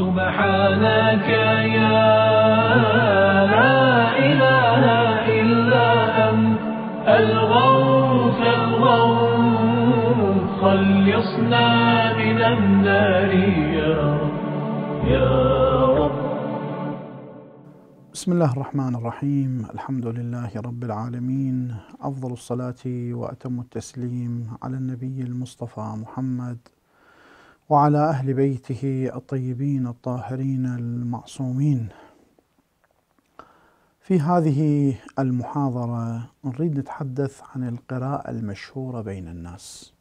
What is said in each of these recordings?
سبحانك يا لا إله إلا أنت الغوث الغوث خلصنا من النار يا رب يا رب بسم الله الرحمن الرحيم الحمد لله رب العالمين أفضل الصلاة وأتم التسليم على النبي المصطفى محمد وعلى أهل بيته الطيبين الطاهرين المعصومين في هذه المحاضرة نريد نتحدث عن القراءة المشهورة بين الناس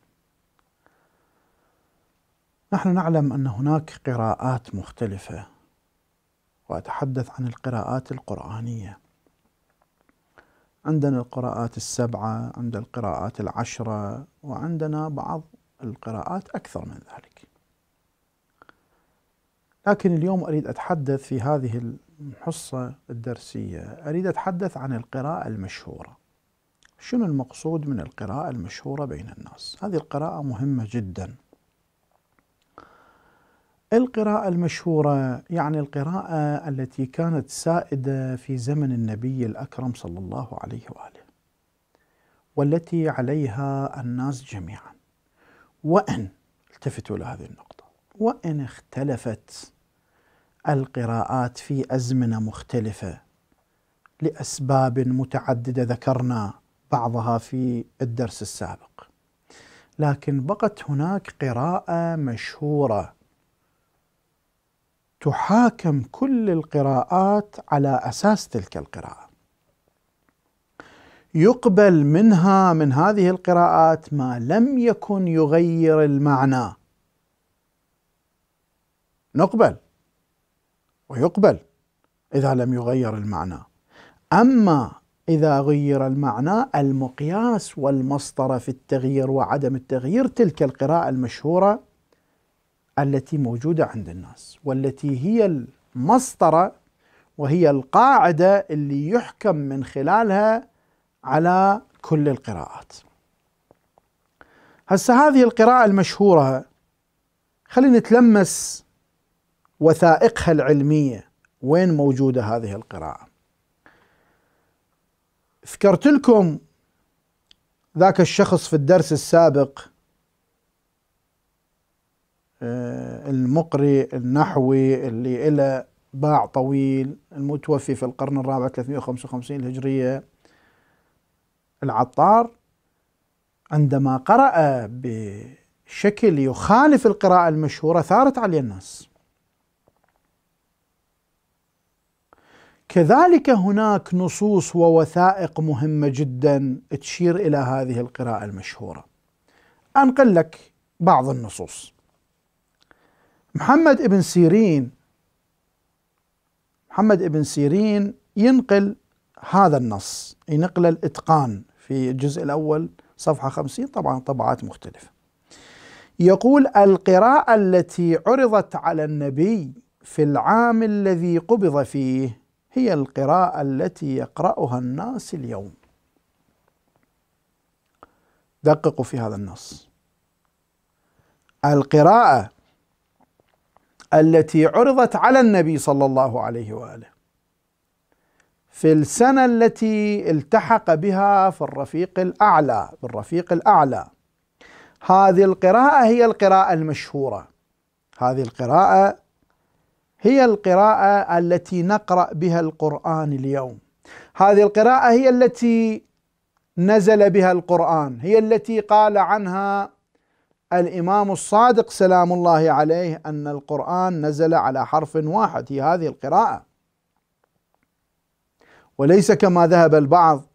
نحن نعلم أن هناك قراءات مختلفة وأتحدث عن القراءات القرآنية عندنا القراءات السبعة عند القراءات العشرة وعندنا بعض القراءات أكثر من ذلك لكن اليوم أريد أتحدث في هذه الحصة الدرسية أريد أتحدث عن القراءة المشهورة شنو المقصود من القراءة المشهورة بين الناس هذه القراءة مهمة جدا القراءة المشهورة يعني القراءة التي كانت سائدة في زمن النبي الأكرم صلى الله عليه وآله والتي عليها الناس جميعا وإن التفتوا لهذه النقطة وإن اختلفت القراءات في ازمنه مختلفه لاسباب متعدده ذكرنا بعضها في الدرس السابق لكن بقت هناك قراءه مشهوره تحاكم كل القراءات على اساس تلك القراءه يقبل منها من هذه القراءات ما لم يكن يغير المعنى نقبل ويقبل إذا لم يغير المعنى أما إذا غير المعنى المقياس والمسطرة في التغيير وعدم التغيير تلك القراءة المشهورة التي موجودة عند الناس والتي هي المسطرة وهي القاعدة اللي يحكم من خلالها على كل القراءات هسه هذه القراءة المشهورة خلينا نتلمس وثائقها العلمية وين موجودة هذه القراءة ذكرت لكم ذاك الشخص في الدرس السابق آه، المقري النحوي اللي له باع طويل المتوفي في القرن الرابع 355 الهجرية العطار عندما قرأ بشكل يخالف القراءة المشهورة ثارت عليه الناس كذلك هناك نصوص ووثائق مهمة جدا تشير إلى هذه القراءة المشهورة أنقل لك بعض النصوص محمد ابن سيرين محمد ابن سيرين ينقل هذا النص ينقل الإتقان في الجزء الأول صفحة خمسين طبعا طبعات مختلفة يقول القراءة التي عرضت على النبي في العام الذي قبض فيه هي القراءة التي يقرأها الناس اليوم. دققوا في هذا النص. القراءة التي عرضت على النبي صلى الله عليه واله في السنة التي التحق بها في الرفيق الأعلى بالرفيق الأعلى هذه القراءة هي القراءة المشهورة هذه القراءة هي القراءة التي نقرأ بها القرآن اليوم. هذه القراءة هي التي نزل بها القرآن، هي التي قال عنها الإمام الصادق سلام الله عليه أن القرآن نزل على حرف واحد هي هذه القراءة. وليس كما ذهب البعض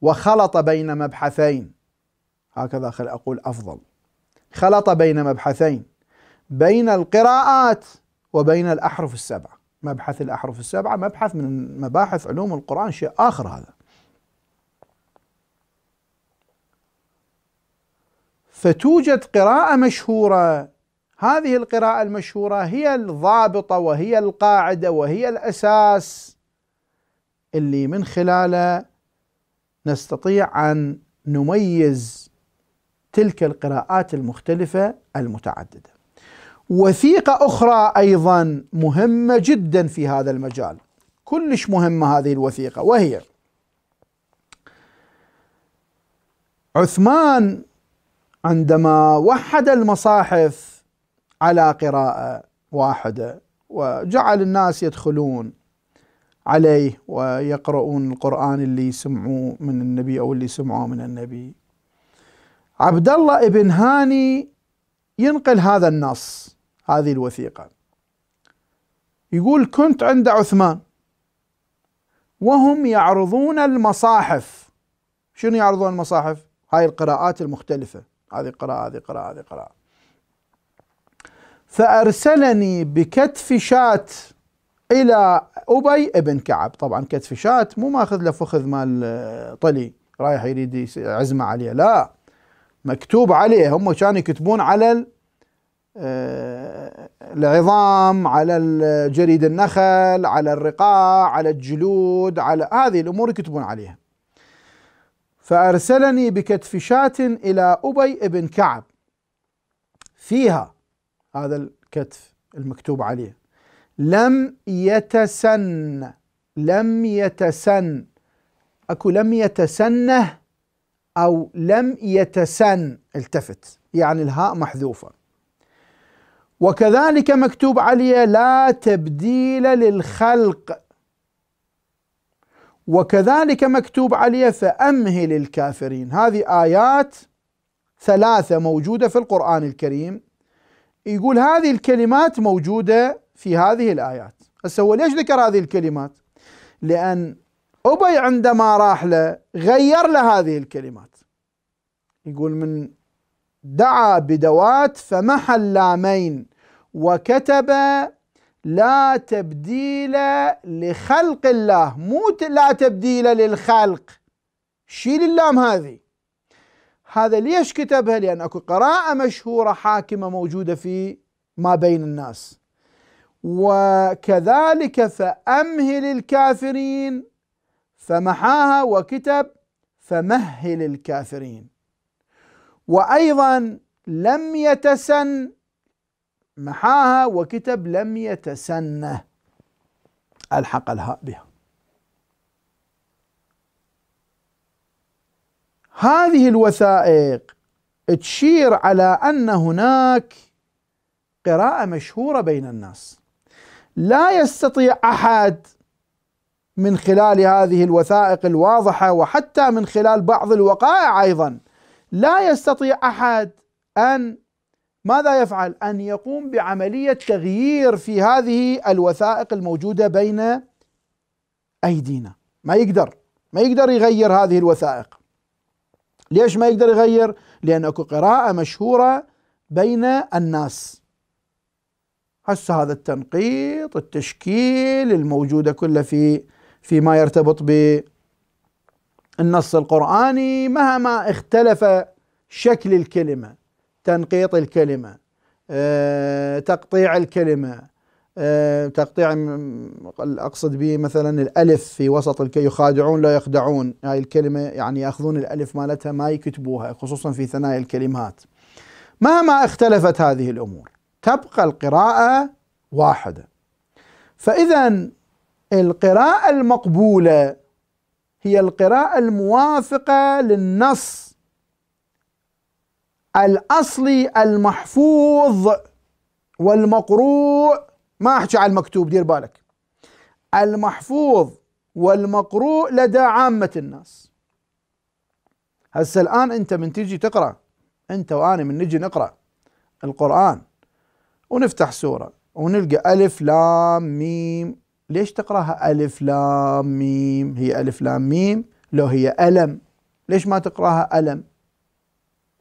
وخلط بين مبحثين هكذا أقول أفضل خلط بين مبحثين بين القراءات وبين الأحرف السبعة مبحث الأحرف السبعة مبحث من مباحث علوم القرآن شيء آخر هذا فتوجد قراءة مشهورة هذه القراءة المشهورة هي الضابطة وهي القاعدة وهي الأساس اللي من خلاله نستطيع أن نميز تلك القراءات المختلفة المتعددة وثيقة أخرى أيضا مهمة جدا في هذا المجال كلش مهمة هذه الوثيقة وهي عثمان عندما وحد المصاحف على قراءة واحدة وجعل الناس يدخلون عليه ويقرؤون القرآن اللي سمعوه من النبي أو اللي سمعوه من النبي عبد الله ابن هاني ينقل هذا النص هذه الوثيقة يقول كنت عند عثمان وهم يعرضون المصاحف شنو يعرضون المصاحف؟ هاي القراءات المختلفة هذه قراءة هذه قراءة هذه قراءة فأرسلني بكتف شات إلى أبي ابن كعب طبعا كتف شات مو ماخذ له فخذ مال آه، طلي رايح يريد عزمة عليه لا مكتوب عليه هم كانوا يكتبون على آه، العظام على جريد النخل على الرقاع على الجلود على هذه الأمور يكتبون عليها فأرسلني بكتف شاة إلى أبي بن كعب فيها هذا الكتف المكتوب عليه لم يتسن لم يتسن اكو لم يتسنه او لم يتسن التفت يعني الهاء محذوفه وكذلك مكتوب عليه لا تبديل للخلق وكذلك مكتوب عليه فأمهل الكافرين هذه آيات ثلاثة موجودة في القرآن الكريم يقول هذه الكلمات موجودة في هذه الآيات هسه هو ليش ذكر هذه الكلمات لأن أبي عندما راح له غير له هذه الكلمات يقول من دعا بدوات فمحى اللامين وكتب لا تبديل لخلق الله مو لا تبديل للخلق شيل اللام هذه هذا ليش كتبها لأن أكو قراءة مشهورة حاكمة موجودة في ما بين الناس وكذلك فأمهل الكافرين فمحاها وكتب فمهل الكافرين وأيضا لم يتسن محاها وكتب لم يتسنه ألحق الهاء بها هذه الوثائق تشير على أن هناك قراءة مشهورة بين الناس لا يستطيع أحد من خلال هذه الوثائق الواضحة وحتى من خلال بعض الوقائع أيضا لا يستطيع أحد أن ماذا يفعل؟ أن يقوم بعملية تغيير في هذه الوثائق الموجودة بين أيدينا ما يقدر ما يقدر يغير هذه الوثائق ليش ما يقدر يغير؟ لأن أكو قراءة مشهورة بين الناس هسه هذا التنقيط التشكيل الموجودة كله في فيما يرتبط بالنص القرآني مهما اختلف شكل الكلمة تنقيط الكلمة آه، تقطيع الكلمة آه، تقطيع أقصد به مثلا الألف في وسط الكي يخادعون لا يخدعون هاي الكلمة يعني يأخذون الألف مالتها ما يكتبوها خصوصا في ثنايا الكلمات مهما اختلفت هذه الأمور تبقى القراءة واحدة فإذا القراءة المقبولة هي القراءة الموافقة للنص الأصلي المحفوظ والمقروء ما أحكي على المكتوب دير بالك المحفوظ والمقروء لدى عامة الناس هسه الآن أنت من تجي تقرأ أنت وأنا من نجي نقرأ القرآن ونفتح سورة ونلقى ألف لام ميم ليش تقراها ألف لام ميم هي ألف لام ميم لو هي ألم ليش ما تقراها ألم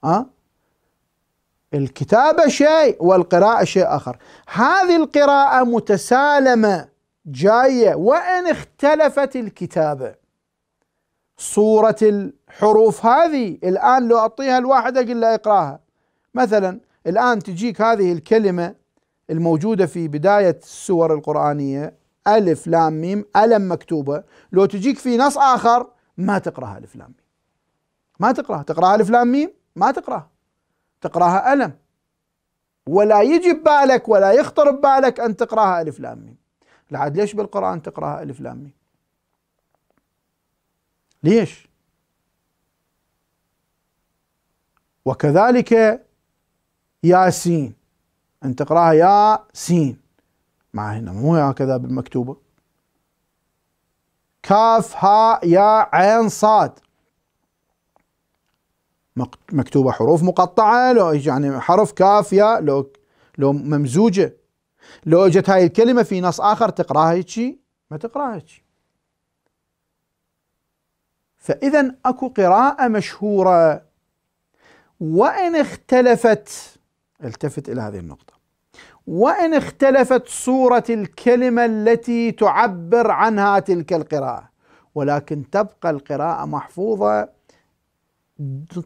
ها أه؟ الكتابة شيء والقراءة شيء آخر هذه القراءة متسالمة جاية وإن اختلفت الكتابة صورة الحروف هذه الآن لو أعطيها الواحد أقول له اقراها مثلا الآن تجيك هذه الكلمة الموجودة في بداية السور القرآنية ألف لام ميم ألم مكتوبة لو تجيك في نص آخر ما تقرأها ألف لام ميم ما تقرأها تقرأها ألف لام ميم ما تقرأها تقراها ألم ولا يجي ببالك ولا يخطر ببالك أن تقراها ألف لام ميم لعد ليش بالقرآن تقراها ألف لام ميم ليش وكذلك ياسين أن تقراها يا سين مع هنا مو هكذا بالمكتوبة كاف هاء يا عين صاد مكتوبة حروف مقطعة لو يعني حرف كافية لو لو ممزوجة لو اجت هاي الكلمة في نص آخر تقراها هيك ما تقراها هيك فإذا أكو قراءة مشهورة وإن اختلفت التفت إلى هذه النقطة وإن اختلفت صورة الكلمة التي تعبر عنها تلك القراءة ولكن تبقى القراءة محفوظة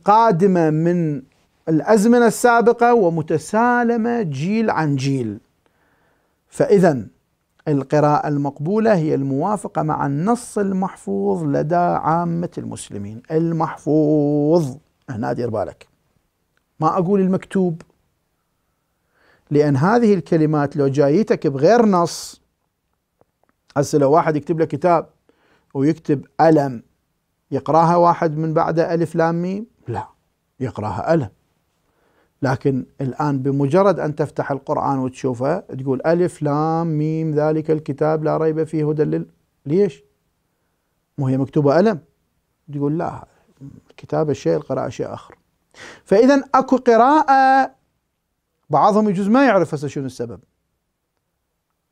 قادمه من الازمنه السابقه ومتسالمه جيل عن جيل. فاذا القراءة المقبولة هي الموافقة مع النص المحفوظ لدى عامة المسلمين المحفوظ هنا دير بالك ما أقول المكتوب لأن هذه الكلمات لو جايتك بغير نص هسه لو واحد يكتب لك كتاب ويكتب ألم يقراها واحد من بعد ألف لام ميم لا يقراها ألم لكن الآن بمجرد أن تفتح القرآن وتشوفه تقول ألف لام ميم ذلك الكتاب لا ريب فيه هدى لل... ليش مو هي مكتوبة ألم تقول لا الكتابة شيء القراءة شيء آخر فإذا أكو قراءة بعضهم يجوز ما يعرف هسه شنو السبب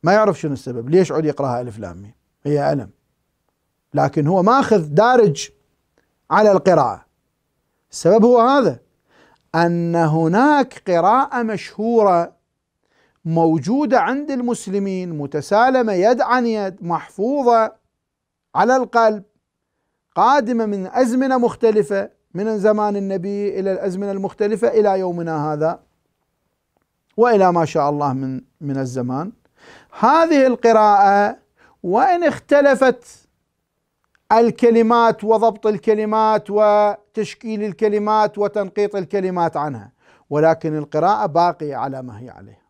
ما يعرف شنو السبب ليش عود يقراها ألف لام ميم هي ألم لكن هو ماخذ دارج على القراءة السبب هو هذا أن هناك قراءة مشهورة موجودة عند المسلمين متسالمة يد عن يد محفوظة على القلب قادمة من أزمنة مختلفة من زمان النبي إلى الأزمنة المختلفة إلى يومنا هذا والى ما شاء الله من من الزمان هذه القراءه وان اختلفت الكلمات وضبط الكلمات وتشكيل الكلمات وتنقيط الكلمات عنها ولكن القراءة باقية على ما هي عليه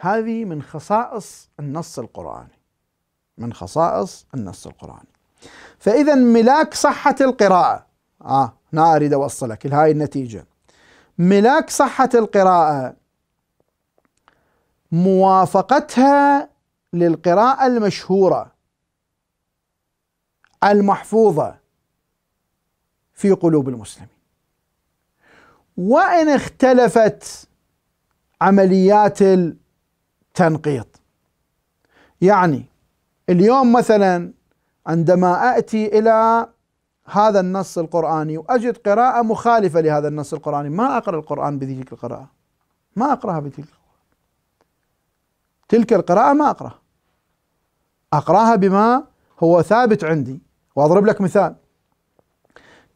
هذه من خصائص النص القرآني من خصائص النص القرآني فإذا ملاك صحة القراءة آه أنا أريد أوصلك لهذه النتيجة ملاك صحة القراءة موافقتها للقراءة المشهورة المحفوظه في قلوب المسلمين وان اختلفت عمليات التنقيط يعني اليوم مثلا عندما اتي الى هذا النص القراني واجد قراءه مخالفه لهذا النص القراني ما اقرا القران بذيك القراءه ما اقراها بتلك القراءه تلك القراءه ما اقراها اقراها بما هو ثابت عندي واضرب لك مثال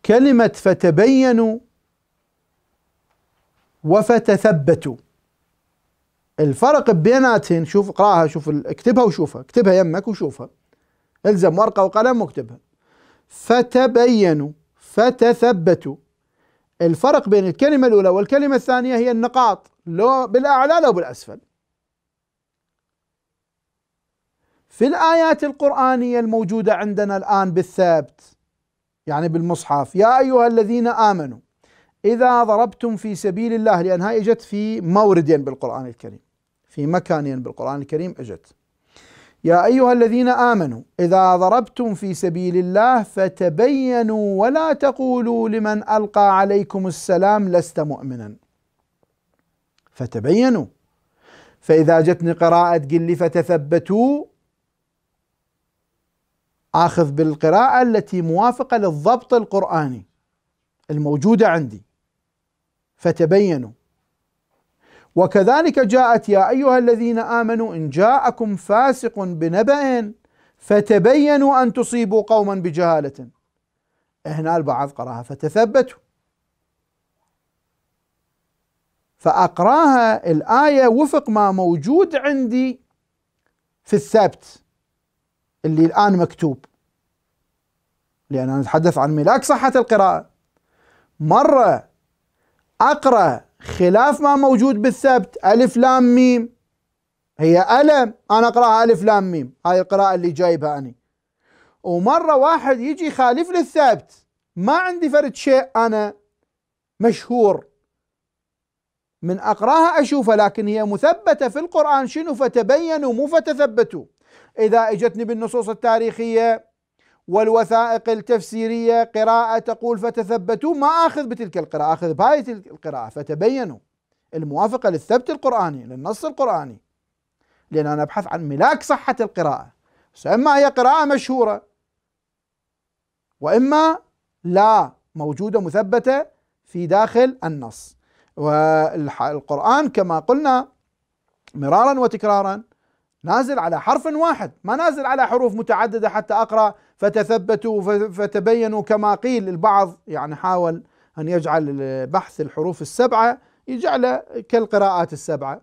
كلمة فتبينوا وفتثبتوا الفرق بيناتهم شوف اقراها شوف اكتبها وشوفها اكتبها يمك وشوفها الزم ورقة وقلم واكتبها فتبينوا فتثبتوا الفرق بين الكلمة الأولى والكلمة الثانية هي النقاط لو بالأعلى لو بالأسفل في الآيات القرآنية الموجودة عندنا الآن بالثابت يعني بالمصحف يا أيها الذين آمنوا إذا ضربتم في سبيل الله لأن إجت في موردين بالقرآن الكريم في مكانين بالقرآن الكريم إجت يا أيها الذين آمنوا إذا ضربتم في سبيل الله فتبينوا ولا تقولوا لمن ألقى عليكم السلام لست مؤمنا فتبينوا فإذا جتني قراءة قل لي فتثبتوا آخذ بالقراءة التي موافقة للضبط القرآني الموجودة عندي فتبينوا وكذلك جاءت يا أيها الذين آمنوا إن جاءكم فاسق بنبأ فتبينوا أن تصيبوا قوما بجهالة هنا البعض قراها فتثبتوا فأقراها الآية وفق ما موجود عندي في الثبت اللي الآن مكتوب لأن أنا أتحدث عن ملاك صحة القراءة مرة أقرأ خلاف ما موجود بالثبت ألف لام ميم هي ألم أنا أقرأها ألف لام ميم هاي القراءة اللي جايبها أنا ومرة واحد يجي خالف للثبت ما عندي فرد شيء أنا مشهور من أقراها أشوفها لكن هي مثبتة في القرآن شنو فتبينوا مو فتثبتوا إذا إجتني بالنصوص التاريخية والوثائق التفسيرية قراءة تقول فتثبتوا ما أخذ بتلك القراءة أخذ بهاي القراءة فتبينوا الموافقة للثبت القرآني للنص القرآني لأن أنا أبحث عن ملاك صحة القراءة فإما هي قراءة مشهورة وإما لا موجودة مثبتة في داخل النص والقرآن كما قلنا مرارا وتكرارا نازل على حرف واحد ما نازل على حروف متعددة حتى أقرأ فتثبتوا فتبينوا كما قيل البعض يعني حاول أن يجعل بحث الحروف السبعة يجعله كالقراءات السبعة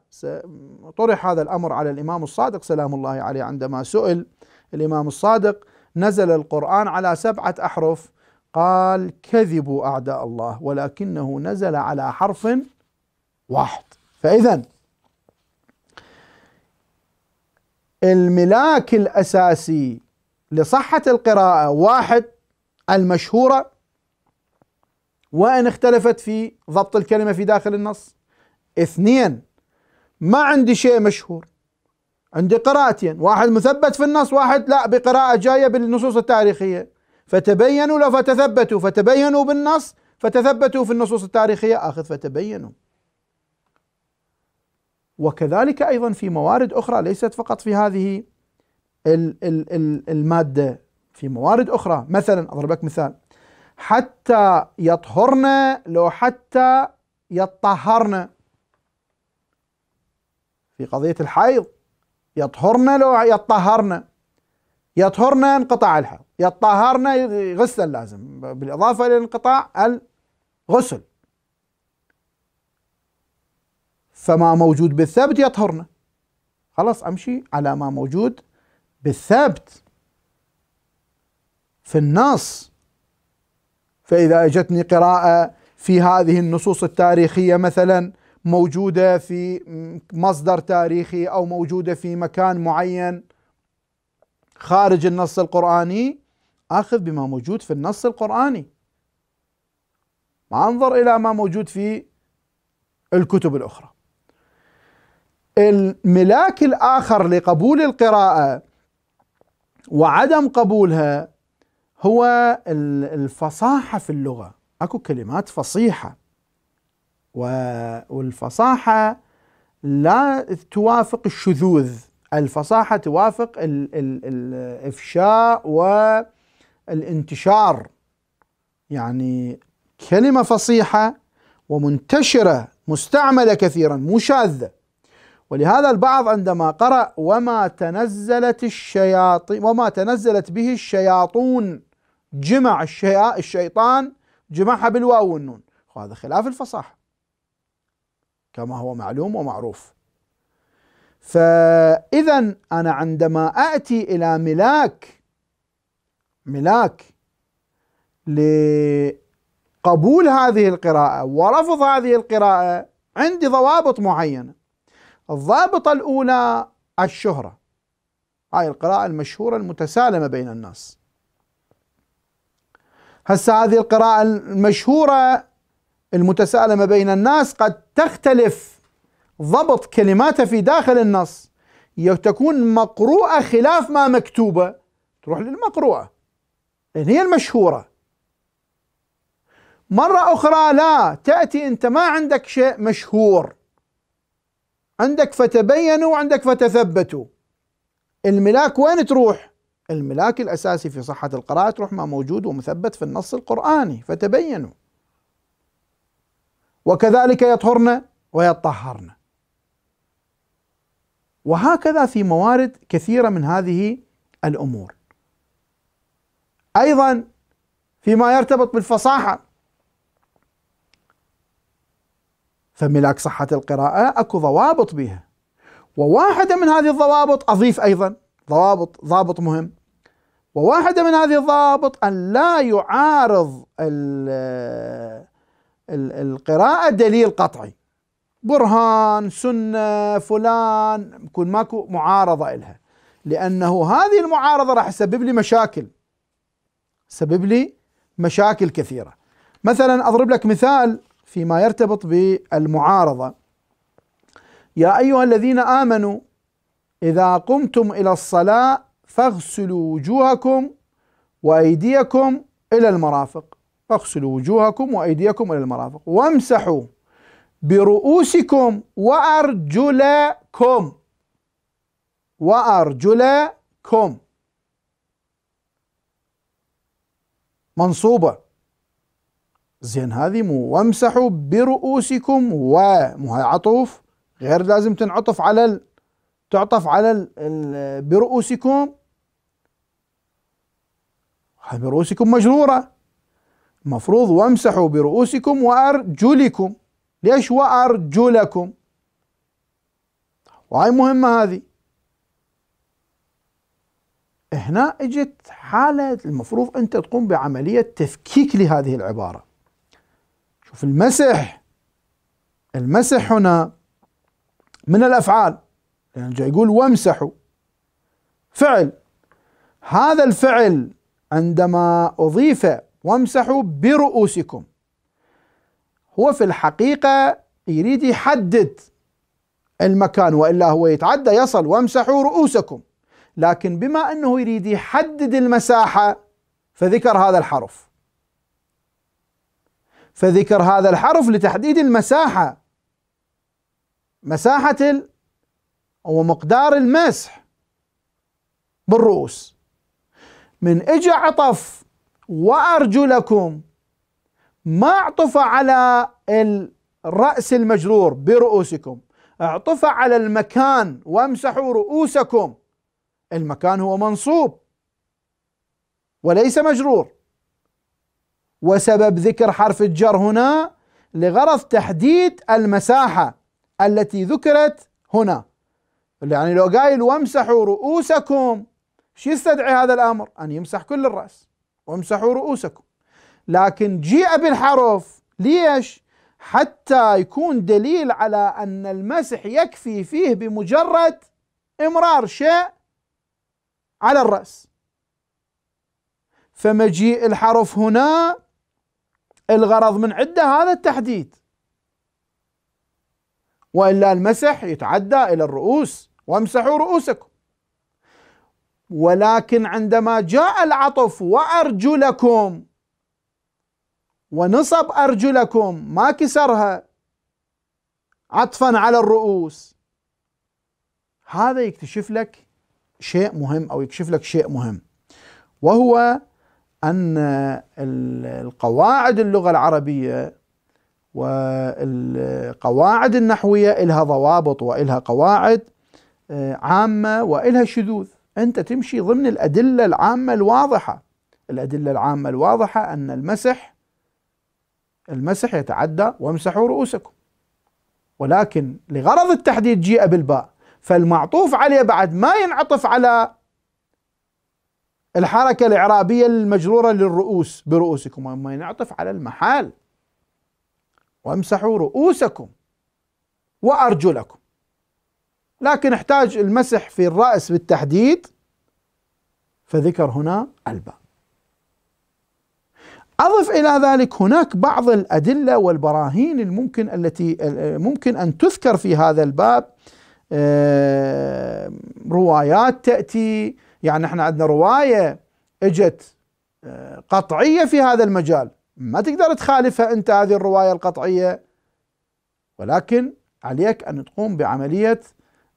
طرح هذا الأمر على الإمام الصادق سلام الله عليه عندما سئل الإمام الصادق نزل القرآن على سبعة أحرف قال كذبوا أعداء الله ولكنه نزل على حرف واحد فإذا الملاك الأساسي لصحة القراءة واحد المشهورة وإن اختلفت في ضبط الكلمة في داخل النص اثنين ما عندي شيء مشهور عندي قراءتين واحد مثبت في النص واحد لا بقراءة جاية بالنصوص التاريخية فتبينوا لو فتثبتوا فتبينوا بالنص فتثبتوا في النصوص التاريخية آخذ فتبينوا وكذلك ايضا في موارد اخرى ليست فقط في هذه الماده في موارد اخرى مثلا اضرب لك مثال حتى يطهرن لو حتى يطهرن في قضيه الحيض يطهرن لو يطهرن يطهرن انقطاع الحيض يطهرن غسلا لازم بالاضافه الى انقطاع الغسل فما موجود بالثبت يطهرنا خلاص أمشي على ما موجود بالثبت في النص فإذا أجتني قراءة في هذه النصوص التاريخية مثلا موجودة في مصدر تاريخي أو موجودة في مكان معين خارج النص القرآني آخذ بما موجود في النص القرآني ما أنظر إلى ما موجود في الكتب الأخرى الملاك الآخر لقبول القراءة وعدم قبولها هو الفصاحة في اللغة أكو كلمات فصيحة والفصاحة لا توافق الشذوذ الفصاحة توافق الإفشاء والانتشار يعني كلمة فصيحة ومنتشرة مستعملة كثيرا مو شاذة ولهذا البعض عندما قرأ وما تنزلت الشياطين وما تنزلت به الشياطون جمع الشيا الشيطان جمعها بالواو والنون وهذا خلاف الفصاحة كما هو معلوم ومعروف فإذا أنا عندما أتي إلى ملاك ملاك لقبول هذه القراءة ورفض هذه القراءة عندي ضوابط معينة الضابطة الأولى الشهرة هاي القراءة المشهورة المتسالمة بين الناس هسه هذه القراءة المشهورة المتسالمة بين الناس قد تختلف ضبط كلماتها في داخل النص تكون مقروءة خلاف ما مكتوبة تروح للمقروءة لأن هي المشهورة مرة أخرى لا تأتي أنت ما عندك شيء مشهور عندك فتبينوا وعندك فتثبتوا الملاك وين تروح؟ الملاك الأساسي في صحة القراءة تروح ما موجود ومثبت في النص القرآني فتبينوا وكذلك يطهرن ويطهرن وهكذا في موارد كثيرة من هذه الأمور أيضا فيما يرتبط بالفصاحة فملاك صحة القراءة اكو ضوابط بها وواحدة من هذه الضوابط أضيف أيضا ضوابط ضابط مهم وواحدة من هذه الضوابط أن لا يعارض القراءة دليل قطعي برهان سنة فلان يكون ماكو معارضة إلها لأنه هذه المعارضة راح تسبب لي مشاكل تسبب لي مشاكل كثيرة مثلا أضرب لك مثال فيما يرتبط بالمعارضة يا أيها الذين آمنوا إذا قمتم إلى الصلاة فاغسلوا وجوهكم وأيديكم إلى المرافق فاغسلوا وجوهكم وأيديكم إلى المرافق وامسحوا برؤوسكم وأرجلكم وأرجلكم منصوبة زين هذه مو وامسحوا برؤوسكم ومو هاي عطوف غير لازم تنعطف على ال... تعطف على ال... ال... برؤوسكم هاي برؤوسكم مجرورة مفروض وامسحوا برؤوسكم وأرجلكم ليش وأرجلكم وهاي مهمة هذه هنا اجت حالة المفروض أنت تقوم بعملية تفكيك لهذه العبارة شوف المسح المسح هنا من الأفعال يعني جاي يقول وامسحوا فعل هذا الفعل عندما أضيف وامسحوا برؤوسكم هو في الحقيقة يريد يحدد المكان وإلا هو يتعدى يصل وامسحوا رؤوسكم لكن بما أنه يريد يحدد المساحة فذكر هذا الحرف فذكر هذا الحرف لتحديد المساحة مساحة ال أو مقدار المسح بالرؤوس من اجى عطف وأرجلكم ما عطف على الرأس المجرور برؤوسكم اعطف على المكان وامسحوا رؤوسكم المكان هو منصوب وليس مجرور وسبب ذكر حرف الجر هنا لغرض تحديد المساحة التي ذكرت هنا يعني لو قايل وامسحوا رؤوسكم شو يستدعي هذا الأمر أن يمسح كل الرأس وامسحوا رؤوسكم لكن جيء بالحرف ليش حتى يكون دليل على أن المسح يكفي فيه بمجرد إمرار شيء على الرأس فمجيء الحرف هنا الغرض من عنده هذا التحديد والا المسح يتعدى الى الرؤوس وامسحوا رؤوسكم ولكن عندما جاء العطف وارجلكم ونصب ارجلكم ما كسرها عطفا على الرؤوس هذا يكتشف لك شيء مهم او يكشف لك شيء مهم وهو أن القواعد اللغة العربية والقواعد النحوية إلها ضوابط وإلها قواعد آه، عامة وإلها شذوذ أنت تمشي ضمن الأدلة العامة الواضحة الأدلة العامة الواضحة أن المسح المسح يتعدى وامسحوا رؤوسكم ولكن لغرض التحديد جيء بالباء فالمعطوف عليه بعد ما ينعطف على الحركة الإعرابية المجرورة للرؤوس برؤوسكم وما ينعطف على المحال وامسحوا رؤوسكم وأرجلكم لكن احتاج المسح في الرأس بالتحديد فذكر هنا الباء أضف إلى ذلك هناك بعض الأدلة والبراهين الممكن التي ممكن أن تذكر في هذا الباب آه، روايات تأتي يعني احنا عندنا روايه اجت آه، قطعيه في هذا المجال ما تقدر تخالفها انت هذه الروايه القطعيه ولكن عليك ان تقوم بعمليه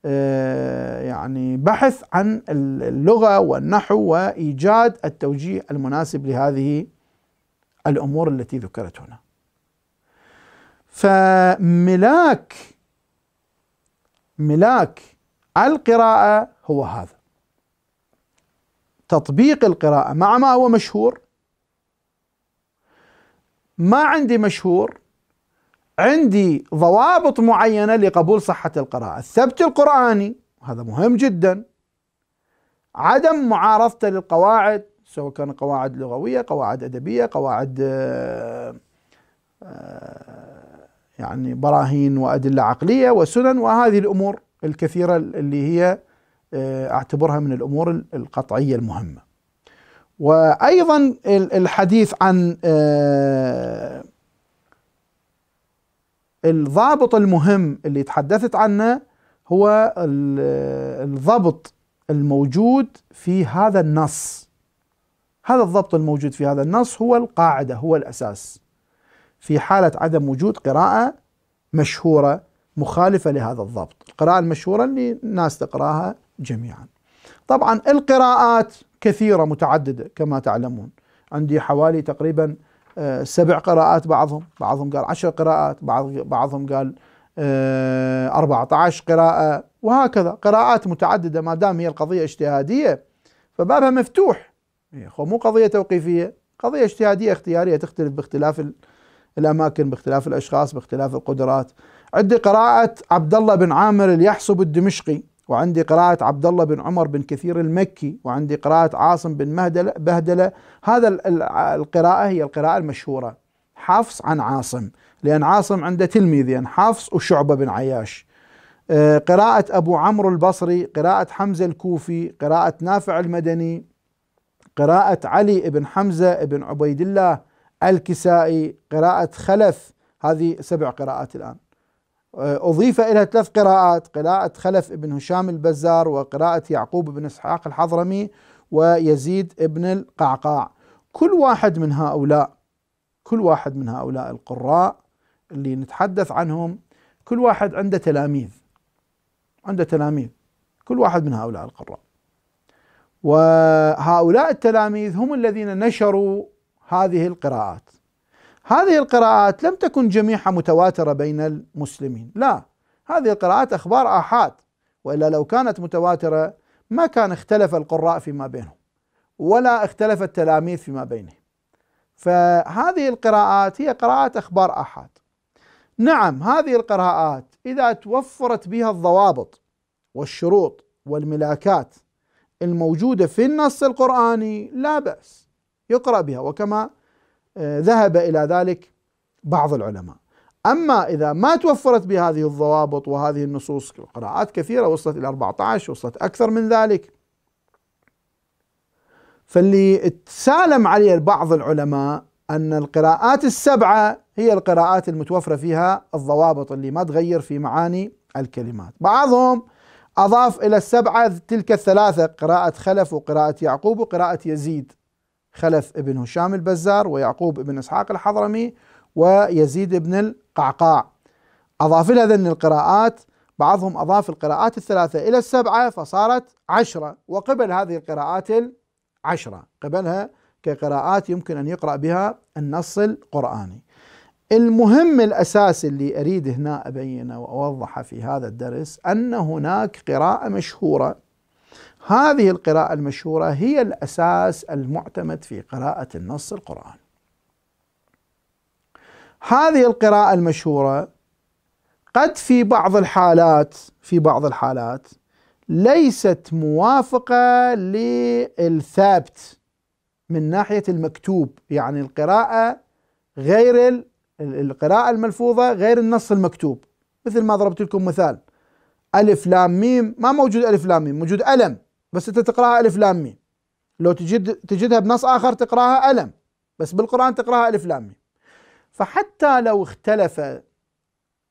آه، يعني بحث عن اللغه والنحو وايجاد التوجيه المناسب لهذه الامور التي ذكرت هنا. فملاك ملاك القراءه هو هذا. تطبيق القراءة مع ما هو مشهور ما عندي مشهور عندي ضوابط معينة لقبول صحة القراءة الثبت القرآني وهذا مهم جدا عدم معارضته للقواعد سواء كان قواعد لغوية قواعد أدبية قواعد آه، آه، يعني براهين وأدلة عقلية وسنن وهذه الأمور الكثيرة اللي هي آه، اعتبرها من الامور القطعيه المهمه. وايضا الحديث عن آه، الضابط المهم اللي تحدثت عنه هو الضبط الموجود في هذا النص. هذا الضبط الموجود في هذا النص هو القاعده هو الاساس. في حاله عدم وجود قراءه مشهوره مخالفه لهذا الضبط، القراءه المشهوره اللي الناس تقراها جميعا. طبعا القراءات كثيره متعدده كما تعلمون عندي حوالي تقريبا آه، سبع قراءات بعضهم بعضهم قال عشر قراءات بعضهم قال 14 آه، قراءة وهكذا قراءات متعددة ما دام هي القضية اجتهادية فبابها مفتوح إيه، مو قضية توقيفية قضية اجتهادية اختيارية تختلف باختلاف الأماكن باختلاف الأشخاص باختلاف القدرات عندي قراءة عبد الله بن عامر اليحصب الدمشقي وعندي قراءة عبد الله بن عمر بن كثير المكي وعندي قراءة عاصم بن مهدلة بهدلة هذا القراءة هي القراءة المشهورة حفص عن عاصم لأن عاصم عنده تلميذين حفص وشعبة بن عياش آه، قراءة أبو عمرو البصري قراءة حمزة الكوفي قراءة نافع المدني قراءة علي بن حمزة بن عبيد الله الكسائي قراءة خلف هذه سبع قراءات الآن آه، أضيف إلى ثلاث قراءات قراءة خلف بن هشام البزار وقراءة يعقوب بن إسحاق الحضرمي ويزيد بن القعقاع كل واحد من هؤلاء كل واحد من هؤلاء القراء اللي نتحدث عنهم كل واحد عنده تلاميذ عنده تلاميذ كل واحد من هؤلاء القراء وهؤلاء التلاميذ هم الذين نشروا هذه القراءات هذه القراءات لم تكن جميعها متواترة بين المسلمين لا هذه القراءات أخبار آحاد وإلا لو كانت متواترة ما كان اختلف القراء فيما بينهم ولا اختلف التلاميذ فيما بينهم فهذه القراءات هي قراءات أخبار آحاد نعم هذه القراءات إذا توفرت بها الضوابط والشروط والملاكات الموجودة في النص القرآني لا بأس يقرأ بها وكما آه، ذهب الى ذلك بعض العلماء. اما اذا ما توفرت بهذه الضوابط وهذه النصوص قراءات كثيره وصلت الى 14 وصلت اكثر من ذلك. فاللي تسالم عليه بعض العلماء ان القراءات السبعه هي القراءات المتوفره فيها الضوابط اللي ما تغير في معاني الكلمات. بعضهم أضاف إلى السبعة تلك الثلاثة قراءة خلف وقراءة يعقوب وقراءة يزيد خلف ابن هشام البزار ويعقوب ابن اسحاق الحضرمي ويزيد ابن القعقاع أضاف إلى ذن القراءات بعضهم أضاف القراءات الثلاثة إلى السبعة فصارت عشرة وقبل هذه القراءات العشرة قبلها كقراءات يمكن أن يقرأ بها النص القرآني المهم الأساسي اللي أريد هنا أبينه وأوضحه في هذا الدرس أن هناك قراءة مشهورة هذه القراءة المشهورة هي الأساس المعتمد في قراءة النص القرآن هذه القراءة المشهورة قد في بعض الحالات في بعض الحالات ليست موافقة للثابت من ناحية المكتوب يعني القراءة غير القراءة الملفوظة غير النص المكتوب مثل ما ضربت لكم مثال ألف لام ميم ما موجود ألف لام ميم موجود ألم بس انت تقراها الف لام ميم لو تجد تجدها بنص اخر تقراها الم بس بالقران تقراها الف لام ميم فحتى لو اختلف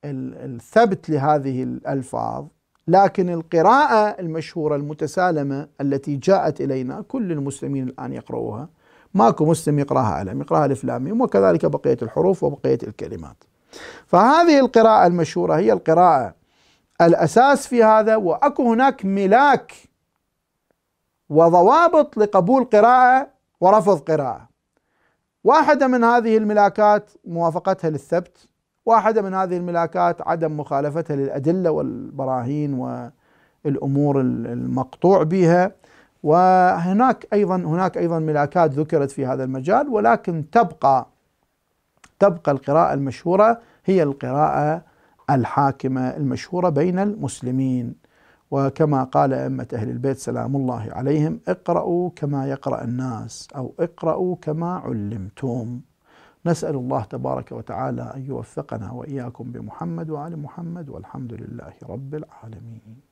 الثبت لهذه الالفاظ لكن القراءة المشهورة المتسالمة التي جاءت إلينا كل المسلمين الآن يقرؤوها ماكو مسلم يقراها ألم يقراها ألف لام وكذلك بقية الحروف وبقية الكلمات فهذه القراءة المشهورة هي القراءة الأساس في هذا وأكو هناك ملاك وضوابط لقبول قراءة ورفض قراءة واحدة من هذه الملاكات موافقتها للثبت واحدة من هذه الملاكات عدم مخالفتها للأدلة والبراهين والأمور المقطوع بها وهناك أيضا هناك أيضا ملاكات ذكرت في هذا المجال ولكن تبقى تبقى القراءة المشهورة هي القراءة الحاكمة المشهورة بين المسلمين وكما قال أئمة أهل البيت سلام الله عليهم اقرأوا كما يقرأ الناس أو اقرأوا كما علمتم نسأل الله تبارك وتعالى أن يوفقنا وإياكم بمحمد وآل محمد والحمد لله رب العالمين